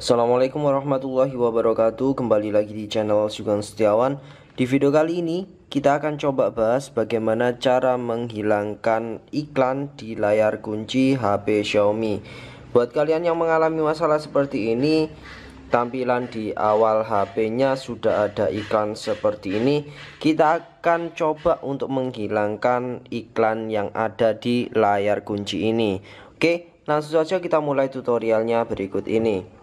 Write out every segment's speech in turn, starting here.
Assalamualaikum warahmatullahi wabarakatuh Kembali lagi di channel Sugeng Setiawan Di video kali ini kita akan coba bahas bagaimana cara menghilangkan iklan di layar kunci HP Xiaomi Buat kalian yang mengalami masalah seperti ini Tampilan di awal HP-nya sudah ada iklan seperti ini Kita akan coba untuk menghilangkan iklan yang ada di layar kunci ini Oke langsung saja kita mulai tutorialnya berikut ini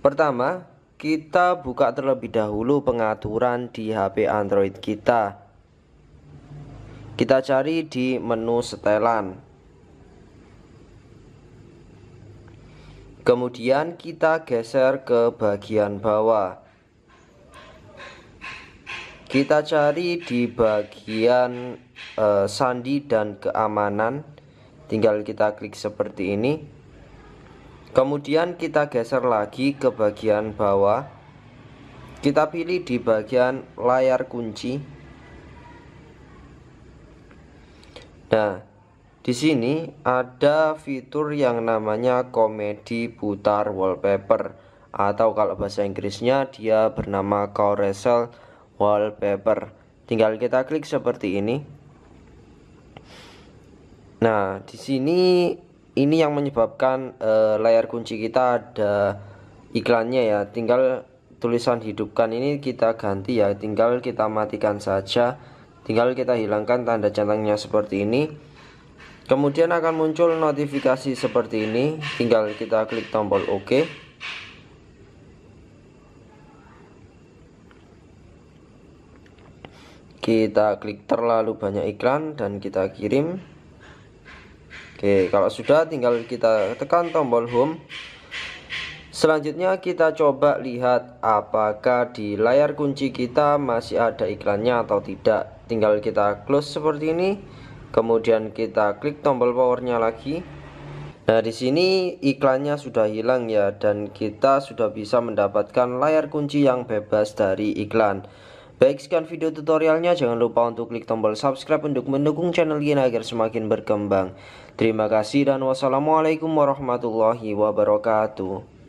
Pertama, kita buka terlebih dahulu pengaturan di HP Android kita. Kita cari di menu setelan. Kemudian kita geser ke bagian bawah. Kita cari di bagian eh, sandi dan keamanan. Tinggal kita klik seperti ini kemudian kita geser lagi ke bagian bawah kita pilih di bagian layar kunci nah di sini ada fitur yang namanya komedi putar wallpaper atau kalau bahasa Inggrisnya dia bernama carousel wallpaper tinggal kita klik seperti ini nah di sini ini yang menyebabkan uh, layar kunci kita ada iklannya ya tinggal tulisan hidupkan ini kita ganti ya tinggal kita matikan saja tinggal kita hilangkan tanda centangnya seperti ini kemudian akan muncul notifikasi seperti ini tinggal kita klik tombol OK kita klik terlalu banyak iklan dan kita kirim Oke, kalau sudah tinggal kita tekan tombol home. Selanjutnya kita coba lihat apakah di layar kunci kita masih ada iklannya atau tidak. Tinggal kita close seperti ini. Kemudian kita klik tombol powernya lagi. Nah, di sini iklannya sudah hilang ya dan kita sudah bisa mendapatkan layar kunci yang bebas dari iklan. Baik sekian video tutorialnya, jangan lupa untuk klik tombol subscribe untuk mendukung channel ini agar semakin berkembang. Terima kasih dan wassalamualaikum warahmatullahi wabarakatuh.